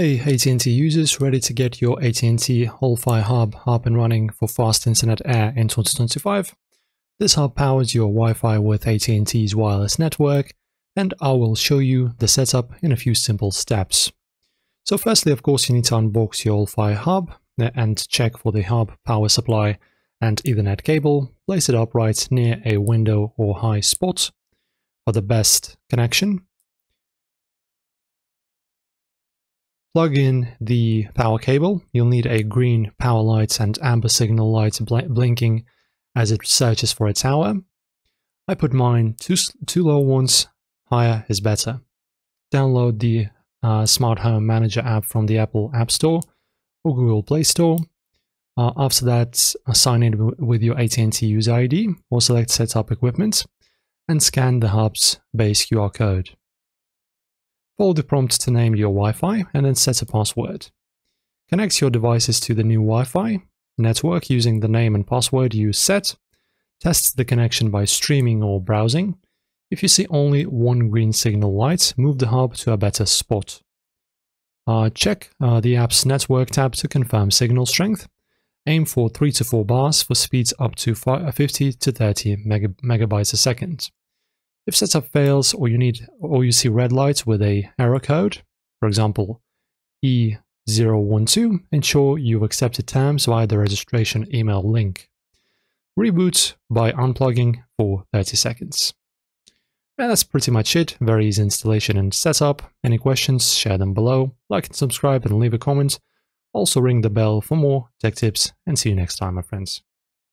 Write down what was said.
Hey AT&T users, ready to get your AT&T Whole-Fi Hub up and running for fast internet air in 2025? This hub powers your Wi-Fi with AT&T's wireless network, and I will show you the setup in a few simple steps. So firstly, of course, you need to unbox your Whole-Fi Hub uh, and check for the hub power supply and Ethernet cable, place it upright near a window or high spot for the best connection, Plug in the power cable. You'll need a green power light and amber signal light bl blinking as it searches for a tower. I put mine too, too low once, higher is better. Download the uh, Smart Home Manager app from the Apple App Store or Google Play Store. Uh, after that, uh, sign in with your AT&T user ID or select Setup Equipment and scan the hub's base QR code. Follow the prompt to name your Wi-Fi and then set a password. Connect your devices to the new Wi-Fi network using the name and password you set. Test the connection by streaming or browsing. If you see only one green signal light, move the hub to a better spot. Uh, check uh, the app's network tab to confirm signal strength. Aim for 3 to 4 bars for speeds up to 50 to 30 megabytes a second. If setup fails or you need or you see red lights with a error code, for example E012, ensure you've accepted terms via the registration email link. Reboot by unplugging for 30 seconds. And that's pretty much it. Very easy installation and setup. Any questions, share them below. Like and subscribe and leave a comment. Also ring the bell for more tech tips and see you next time, my friends.